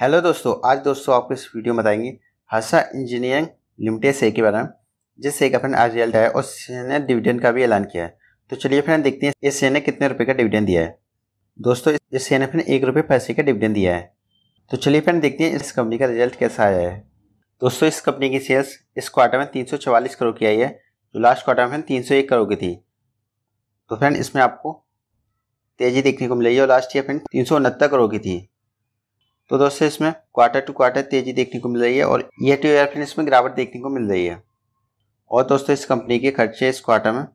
hello दोस्तों आज दोस्तों आपको इस वीडियो में बताएंगे हर्षा इंजीनियरिंग लिमिटेड से के बारे में जिस से का फ्रेंड आज रिजल्ट आया और ने डिविडेंड का भी ऐलान किया है तो चलिए फ्रेंड देखते हैं इस से ने कितने रुपये का डिविडेंड दिया है दोस्तों इस से ने फिर एक रुपये पैसे का डिविडेंड दिया है तो चलिए फ्रेंड देखते हैं इस कंपनी का रिजल्ट कैसा आया है दोस्तों इस कंपनी की सेल्स इस क्वार्टर में तीन करोड़ की आई है जो लास्ट क्वार्टर में तीन करोड़ की थी तो फ्रेंड इसमें आपको तेजी देखने को मिलेगी और लास्ट ईयर फ्रेंड तीन करोड़ की थी तो दोस्तों इसमें क्वार्टर टू क्वार्टर तेजी देखने को मिल रही है और ईयर टू ईयर फिर इसमें गिरावट देखने को मिल रही है और दोस्तों इस कंपनी के खर्चे इस क्वार्टर में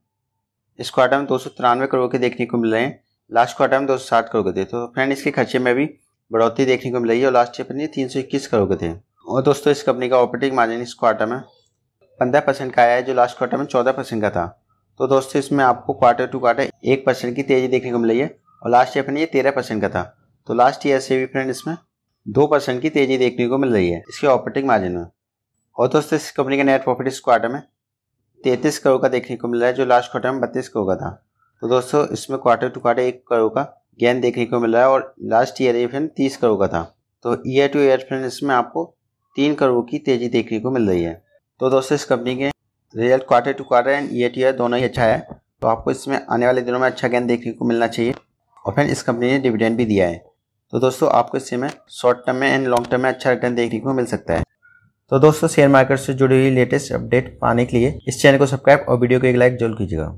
इस क्वार्टर में दो करोड़ के देखने को मिल रहे हैं लास्ट क्वार्टर में दो करोड़ के थे तो फ्रेंड इसके खर्चे में भी बढ़ोतरी देखने को मिल रही है और लास्ट ईयर पर तीन करोड़ के थे और दोस्तों इस कंपनी का ऑपरेटिंग मार्जिन इस क्वार्टर में पंद्रह परसेंट का आया है जो लास्ट क्वार्टर में चौदह परसेंट का था तो दोस्तों इसमें आपको क्वार्टर टू क्वार्टर एक परसेंट की तेज़ी देखने को मिल रही है और लास्ट ईयर पर ये तेरह परसेंट का था तो लास्ट ईयर से भी फ्रेंड इसमें दो परसेंट की तेजी देखने को मिल रही है इसके ऑपरेटिंग मार्जिन में और दोस्तों इस कंपनी का नेट प्रॉफिट इस क्वार्टर में तैंतीस करोड़ का देखने को मिल रहा है जो लास्ट क्वार्टर में बत्तीस करोड़ का था तो दोस्तों इसमें क्वार्टर टू क्वार्टर एक करोड़ का गेन देखने को मिल रहा है और लास्ट ईयर ये फ्रेंड तीस करोड़ का था तो ईयर टू ईयर फ्रेंड इसमें आपको तीन करोड़ की तेजी देखने को मिल रही है तो दोस्तों इस कंपनी के result quarter to quarter and year to year दोनों ही अच्छा है तो आपको इसमें आने वाले दिनों में अच्छा गेन देखने को मिलना चाहिए और फिर इस कंपनी ने डिविडेंड भी दिया है तो दोस्तों आपको इससे में शॉर्ट टर्म में एंड लॉन्ग टर्म में अच्छा रिटर्न देखने को मिल सकता है तो दोस्तों शेयर मार्केट से जुड़ी हुई लेटेस्ट अपडेट पाने के लिए इस चैनल को सब्सक्राइब और वीडियो को एक लाइक जरूर कीजिएगा